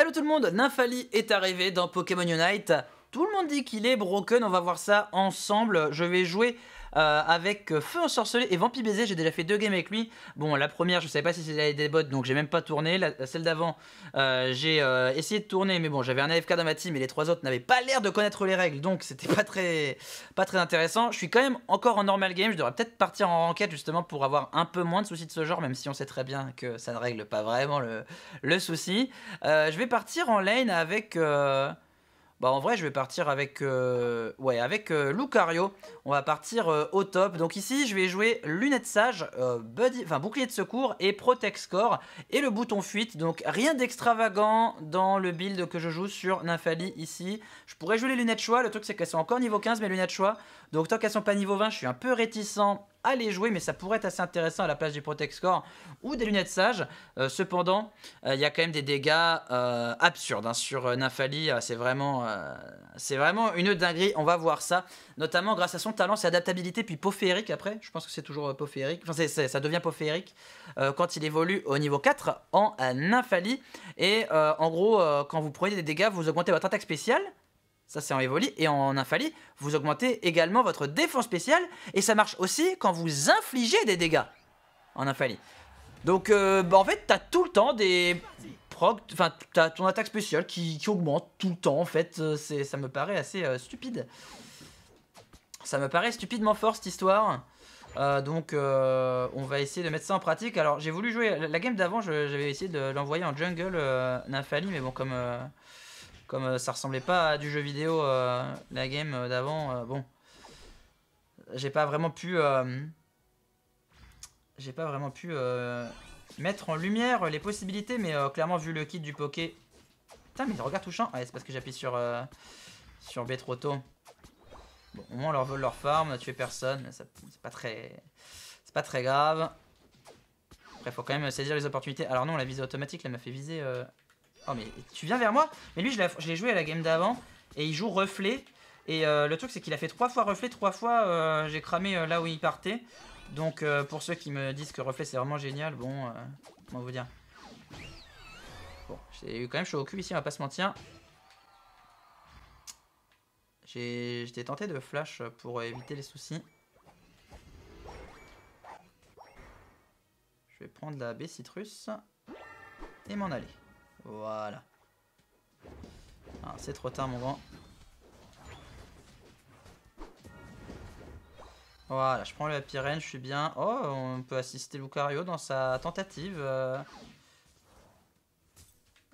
Hello tout le monde, Nymphali est arrivé dans Pokémon Unite. Tout le monde dit qu'il est broken, on va voir ça ensemble. Je vais jouer euh, avec euh, Feu ensorcelé et Vampy baiser. J'ai déjà fait deux games avec lui. Bon, la première, je ne savais pas si c'était des bots, donc j'ai même pas tourné. La, celle d'avant, euh, j'ai essayé de tourner, mais bon, j'avais un AFK dans ma team et les trois autres n'avaient pas l'air de connaître les règles, donc c'était pas très, pas très intéressant. Je suis quand même encore en normal game. Je devrais peut-être partir en enquête justement pour avoir un peu moins de soucis de ce genre, même si on sait très bien que ça ne règle pas vraiment le, le souci. je vais partir en lane avec. Bah en vrai je vais partir avec euh, ouais avec euh, Lucario. On va partir euh, au top. Donc ici je vais jouer lunettes sage, buddy, enfin bouclier de secours et protect score et le bouton fuite. Donc rien d'extravagant dans le build que je joue sur Nymphalie ici. Je pourrais jouer les lunettes choix. Le truc c'est qu'elles sont encore niveau 15 mes lunettes choix. Donc tant qu'elles sont pas niveau 20 je suis un peu réticent les jouer, mais ça pourrait être assez intéressant à la place du Protect Score ou des lunettes sages. Euh, cependant, euh, il y a quand même des dégâts euh, absurdes hein. sur Nymphalie, c'est vraiment, c'est vraiment une dinguerie. On va voir ça, notamment grâce à son talent, sa adaptabilité, puis pophérique après. Je pense que c'est toujours pophérique Enfin, ça devient peau quand il évolue au niveau 4 en Nymphalie. Et en gros, quand vous prenez des dégâts, vous augmentez votre attaque spéciale ça, c'est en Evoli. Et en Infali, vous augmentez également votre défense spéciale. Et ça marche aussi quand vous infligez des dégâts en Infali. Donc, euh, bah, en fait, t'as tout le temps des proc... Enfin, t'as ton attaque spéciale qui, augmente tout le temps, en fait. Euh, ça me paraît assez euh, stupide. Ça me paraît stupidement fort, cette histoire. donc on va essayer de mettre ça en pratique. Alors j'ai voulu jouer la game d'avant, j'avais essayé de l'envoyer en jungle euh, mais bon comme comme euh, ça ressemblait pas à du jeu vidéo, euh, la game euh, d'avant, bon. J'ai pas vraiment pu... J'ai pas vraiment pu mettre en lumière les possibilités, mais clairement, vu le kit du poké... Putain, mais regarde touchant Ouais, c'est parce que j'appuie sur, sur B trop tôt. Bon, au moins, on leur vole leur farm, on a tué personne, c'est pas très... C'est pas très grave. Après, faut quand même saisir les opportunités. Alors non, la visée automatique, elle m'a fait viser... Oh, mais tu viens vers moi Mais lui, je l'ai joué à la game d'avant. Et il joue reflet. Et euh, le truc, c'est qu'il a fait trois fois reflet, trois fois euh, j'ai cramé euh, là où il partait. Donc, pour ceux qui me disent que reflet, c'est vraiment génial, bon, comment vous dire Bon, j'ai eu quand même chaud au cul ici, on va pas se mentir. J'étais tenté de flash pour éviter les soucis. Je vais prendre la B citrus et m'en aller. Voilà. Ah, c'est trop tard, mon grand. Voilà, je prends le Pyrène, je suis bien. Oh, on peut assister Lucario dans sa tentative. Euh.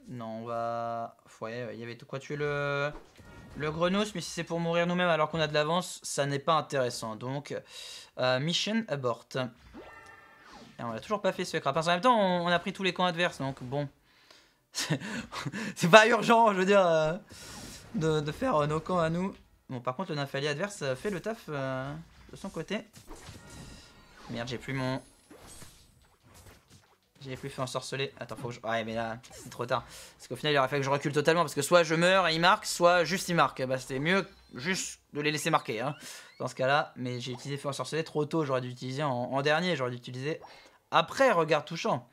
Non, on va... Ouais, il y avait tout quoi tuer le... Le mais si c'est pour mourir nous-mêmes alors qu'on a de l'avance, ça n'est pas intéressant. Donc, euh, mission abort. Et on a toujours pas fait ce crap. En même temps, on a pris tous les camps adverses, donc bon. C'est pas urgent, je veux dire, euh, de, faire euh, nos camps à nous. Bon, par contre, le Nymphali adverse euh, fait le taf de son côté. Merde, j'ai plus mon... J'ai plus fait sorcelet. Attends, faut que je... Ouais, mais là, c'est trop tard. Parce qu'au final, il aurait fallu que je recule totalement. Parce que soit je meurs et il marque, soit juste il marque. Bah, c'était mieux juste de les laisser marquer. Hein, dans ce cas-là. Mais j'ai utilisé un sorcelet trop tôt. J'aurais dû l'utiliser en, dernier. J'aurais dû l'utiliser après regarde, touchant.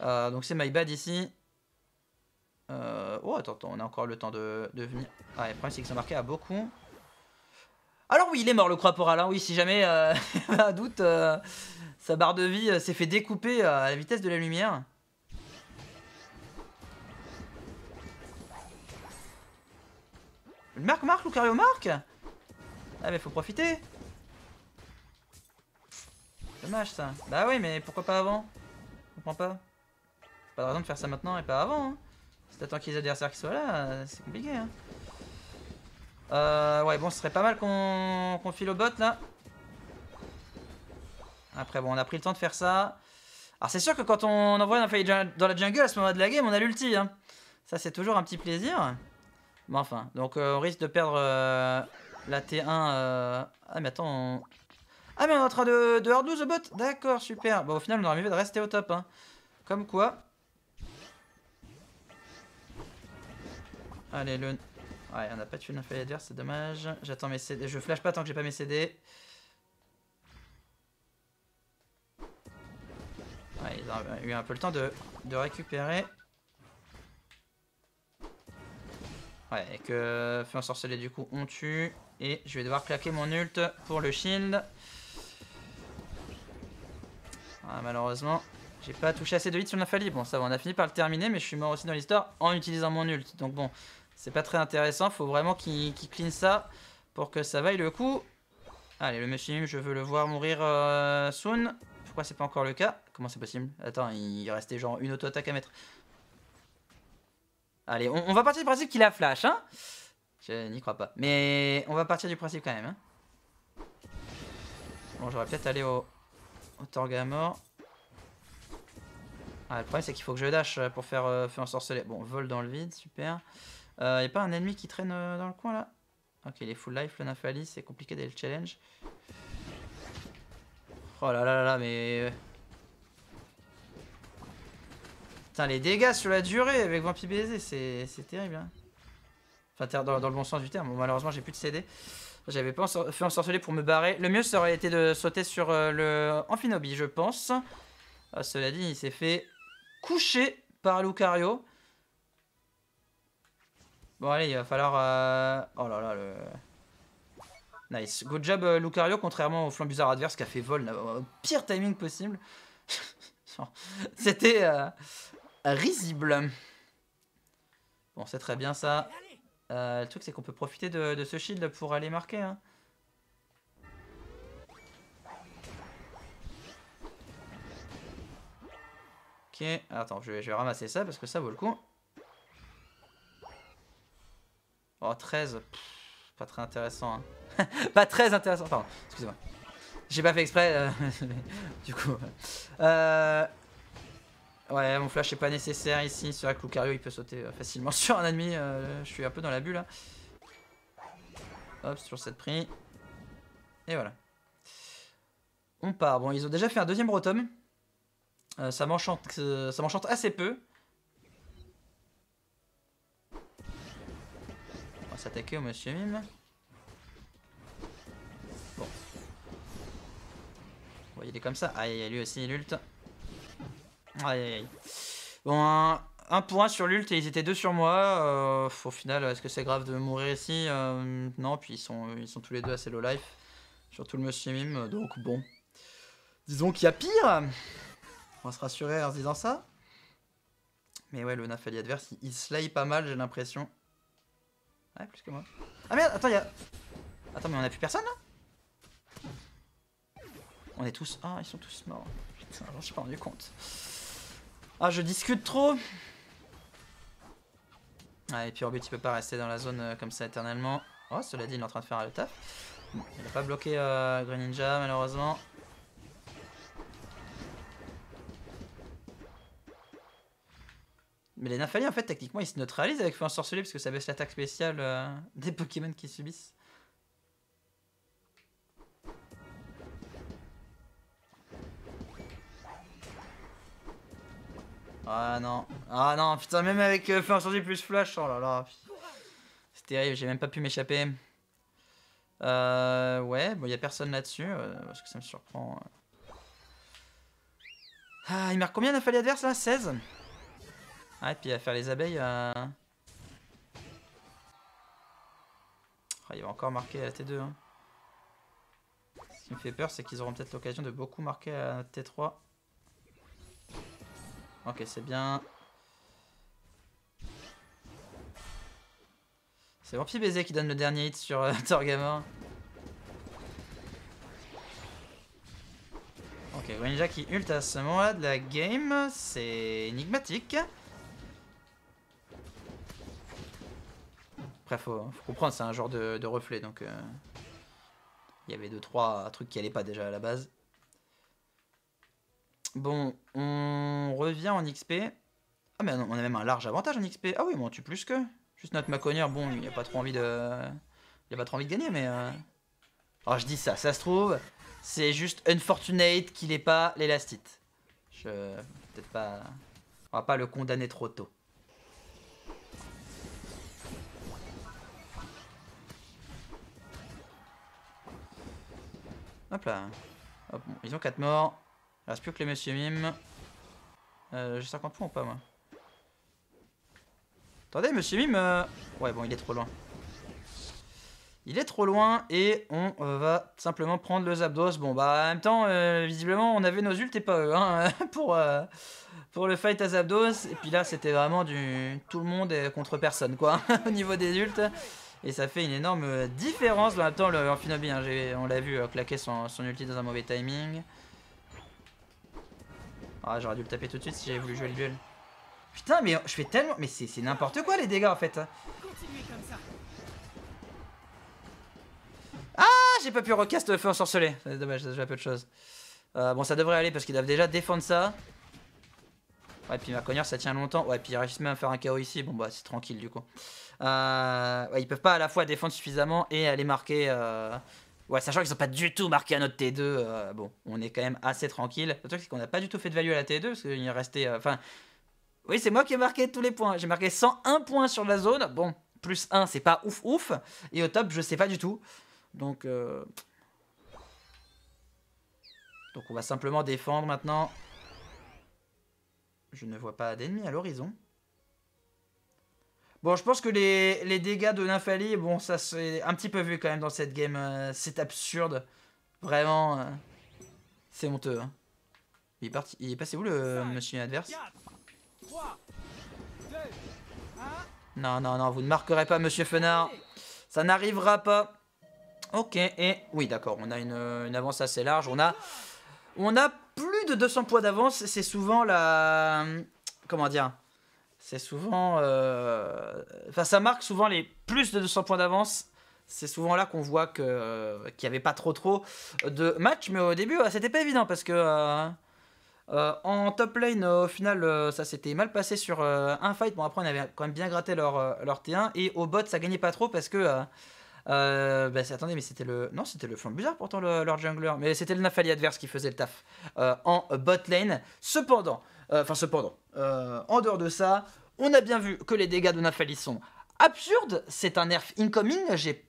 donc c'est my bad ici. Euh... Oh, attends, on a encore le temps de, venir. Ah, le problème, c'est que marqué à beaucoup. Alors oui, il est mort, le croix pour Alain, Oui, si jamais, euh, un doute, euh, sa barre de vie euh, s'est fait découper euh, à la vitesse de la lumière. Marc, marque Lucario, marque Ah mais faut profiter Dommage ça. Bah oui, mais pourquoi pas avant Je comprends pas. Pas de raison de faire ça maintenant et pas avant, hein. T'attends qu'il y ait des adversaires qui soient là, euh, c'est compliqué. Hein. Euh, ouais, bon, ce serait pas mal qu'on file au bot, là. Après, bon, on a pris le temps de faire ça. Alors, c'est sûr que quand on envoie un dans la jungle, à ce moment de la game, on a l'ulti. Hein. Ça, c'est toujours un petit plaisir. Mais enfin, donc euh, on risque de perdre euh, la T1. Ah, mais attends, Ah, mais on est en train de, de hard 12 au bot D'accord, super. Bon, au final, on aurait mieux de rester au top. Hein. Comme quoi... Allez, le... Ouais, on a pas tué adverse c'est dommage. J'attends mes CD. Je flash pas tant que j'ai pas mes CD. Ouais, ils ont eu un peu le temps de, récupérer. Ouais, et que sorcier ensorcelé du coup on tue. Et je vais devoir claquer mon ult pour le shield. Ah, malheureusement, j'ai pas touché assez de hits sur l'infali. Bon, ça va, on a fini par le terminer, mais je suis mort aussi dans l'histoire en utilisant mon ult. Donc bon, c'est pas très intéressant. Faut vraiment qu'il clean ça pour que ça vaille le coup. Allez, le monsieur, je veux le voir mourir euh, soon. Pourquoi c'est pas encore le cas Comment c'est possible Attends, il restait genre une auto-attaque à mettre. Allez, on, va partir du principe qu'il a flash, hein Je n'y crois pas. Mais on va partir du principe quand même, hein Bon, j'aurais peut-être aller au, au Torgamore. Ah, le problème, c'est qu'il faut que je dash pour faire euh, en ensorcelé. Bon, vol dans le vide, super. Euh, a pas un ennemi qui traîne euh, dans le coin là Ok, il est full life le Nafali, c'est compliqué dès le challenge. Oh là là là, là, mais. Euh. Putain, les dégâts sur la durée avec Vampy baiser c'est terrible. Hein. Enfin, dans, le bon sens du terme. malheureusement, j'ai plus de CD. J'avais pas en fait ensorceler pour me barrer. Le mieux, ça aurait été de sauter sur euh, le Amphinobi, je pense. Ah, cela dit, il s'est fait coucher par Lucario. Bon, allez, il va falloir... Euh, oh là là, le... Nice. Good job, euh, Lucario, contrairement au bizarre adverse qui a fait vol euh, au pire timing possible. C'était risible. Bon, c'est très bien ça. le truc, c'est qu'on peut profiter de, ce shield pour aller marquer. Hein. Ok, attends, je je vais ramasser ça parce que ça vaut le coup. 13. pas très intéressant. Hein. pas très intéressant. Pardon, excusez-moi. J'ai pas fait exprès. Euh, du coup. Euh, ouais, mon flash est pas nécessaire ici. c'est vrai que Lucario, il peut sauter euh, facilement sur un ennemi. je suis un peu dans la bulle là. Hein. Hop, sur cette prix Et voilà. On part. Bon, ils ont déjà fait un deuxième rotom. ça m'enchante assez peu. attaquer au monsieur Mime. Bon. il est comme ça. Aïe, aïe, lui aussi, il ult. Aïe, aïe, aïe. Bon, un, point sur l'ult et ils étaient deux sur moi. Euh, au final, est-ce que c'est grave de mourir ici euh, Non, puis ils sont, ils sont tous les deux assez low life. Surtout le monsieur Mime, donc bon. Disons qu'il y a pire On va se rassurer en disant ça. Mais ouais, le Nafali adverse, il, il slay pas mal, j'ai l'impression. Ah plus que moi. Ah merde, attends, y'a... Attends, mais on a plus personne là On est tous... Ah, ils sont tous morts. Putain, j'en suis pas rendu compte. Ah, je discute trop ah, et puis but, il peut pas rester dans la zone euh, comme ça éternellement. Oh, cela dit, il est en train de faire le taf. Bon, il a pas bloqué euh, Green Ninja, malheureusement. Mais les Nafali, en fait, techniquement, ils se neutralisent avec Feu Ensorcelé parce que ça baisse l'attaque spéciale euh, des Pokémon qu'ils subissent. Ah non. Ah non, putain, même avec euh, Feu plus Flash, oh là là. C'est terrible, j'ai même pas pu m'échapper. Euh, ouais, bon, il a personne là-dessus, euh, parce que ça me surprend. Euh. Ah, il marque combien Nafali adverse là 16 ah, et puis à faire les abeilles. Euh. Ah, il va encore marquer à la T2. Hein. Ce qui me fait peur, c'est qu'ils auront peut-être l'occasion de beaucoup marquer à T3. Ok, c'est bien. C'est mon petit baiser qui donne le dernier hit sur euh, Ok, Greninja qui ult à ce moment-là de la game, c'est énigmatique. Après, faut, comprendre, c'est un genre de, reflet, donc euh, il y avait deux trois trucs qui allaient pas déjà à la base. Bon, on revient en XP. Ah mais on a même un large avantage en XP. Ah oui, mais on tue plus que. Juste notre maconnière, bon, il a pas trop envie de, il a pas trop envie de gagner, mais. Euh, alors je dis ça, ça se trouve, c'est juste unfortunate qu'il n'ait pas l'élastite. Je peut-être pas, on va pas le condamner trop tôt. Hop là. ils ont 4 morts. Il reste plus que les Monsieur mimes. Euh, j'ai 50 points ou pas, moi Attendez, monsieur Mime... Euh, ouais, bon, il est trop loin. Il est trop loin et on euh, va simplement prendre le zabdos. Bon, bah, en même temps, visiblement, on avait nos ultes et pas eux, pour, pour le fight à zabdos Et puis là, c'était vraiment du... Tout le monde contre personne, quoi, au niveau des ultes. Et ça fait une énorme euh, différence. là. Bah, attends, le, Amphinobi, hein, on l'a vu euh, claquer son, son ulti dans un mauvais timing. Ah, j'aurais dû le taper tout de suite si j'avais voulu jouer le duel. Putain, mais je fais tellement... Mais c'est n'importe quoi, les dégâts, en fait. Hein. Ah, j'ai pas pu recast le feu ensorcelé. C'est dommage, ça joue peu de choses. Euh, bon, ça devrait aller parce qu'ils doivent déjà défendre ça. Ouais, puis ma ça tient longtemps. Ouais, puis ils réussissent même à faire un KO ici. Bon, bah, c'est tranquille du coup. Euh, ouais, ils peuvent pas à la fois défendre suffisamment et aller marquer. Euh... Ouais, sachant qu'ils ont pas du tout marqué à notre T2. bon, on est quand même assez tranquille. Le truc, c'est qu'on n'a pas du tout fait de value à la T2 parce qu'il restait. Euh, enfin. oui, c'est moi qui ai marqué tous les points. J'ai marqué 101 points sur la zone. Bon, plus 1, c'est pas ouf ouf. Et au top, je sais pas du tout. Donc. Euh, donc, on va simplement défendre maintenant. Je ne vois pas d'ennemis à l'horizon. Bon, je pense que les, dégâts de Nymphalie, bon, ça c'est un petit peu vu quand même dans cette game. Euh, c'est absurde. Vraiment, euh, c'est honteux. Hein. Il, est parti, il est passé où le monsieur adverse Non, non, non, vous ne marquerez pas monsieur Fenard. Ça n'arrivera pas. Ok, et oui, d'accord, on a une, une avance assez large. On a, on a de 200 points d'avance, c'est souvent la. Comment dire C'est souvent. Euh, enfin, ça marque souvent les plus de 200 points d'avance. C'est souvent là qu'on voit qu'il n'y avait pas trop trop de matchs. Mais au début, c'était pas évident parce que. Euh, euh, en top lane, au final, ça s'était mal passé sur un fight. Bon, après, on avait quand même bien gratté leur, leur T1. Et au bot, ça gagnait pas trop parce que euh, bah, attendez, mais c'était le. Non, c'était le flanc bizarre pourtant, le, leur jungler. Mais c'était le Nafali adverse qui faisait le taf euh, en bot lane. Cependant, euh, enfin, cependant, euh, en dehors de ça, on a bien vu que les dégâts de Nafali sont absurdes. C'est un nerf incoming. J'ai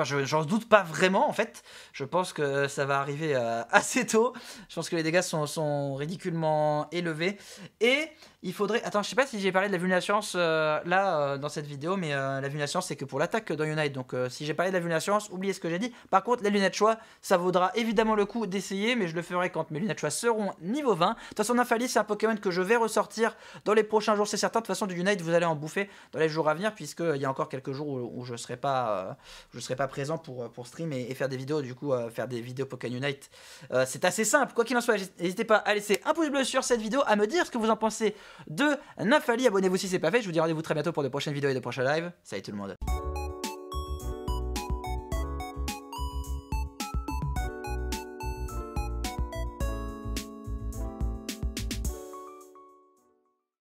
Enfin, j'en doute pas vraiment en fait. Je pense que ça va arriver euh, assez tôt. Je pense que les dégâts sont, ridiculement élevés. Et il faudrait. Attends, je sais pas si j'ai parlé de la vulnérabilité euh, là euh, dans cette vidéo, mais la vulnérabilité c'est que pour l'attaque dans Unite. Donc si j'ai parlé de la vulnérabilité, oubliez ce que j'ai dit. Par contre, les lunettes choix, ça vaudra évidemment le coup d'essayer, mais je le ferai quand mes lunettes choix seront niveau 20. De toute façon, Nafali c'est un Pokémon que je vais ressortir dans les prochains jours, c'est certain. De toute façon, du Unite, vous allez en bouffer dans les jours à venir, puisqu'il y a encore quelques jours où, je serai pas, je serai pas présent pour, euh, pour stream et, faire des vidéos, du coup, euh, faire des vidéos Pokémon Unite. Euh, c'est assez simple, quoi qu'il en soit, n'hésitez pas à laisser un pouce bleu sur cette vidéo, à me dire ce que vous en pensez de Nafali, abonnez-vous si c'est pas fait, je vous dis rendez-vous très bientôt pour de prochaines vidéos et de prochains lives. Salut tout le monde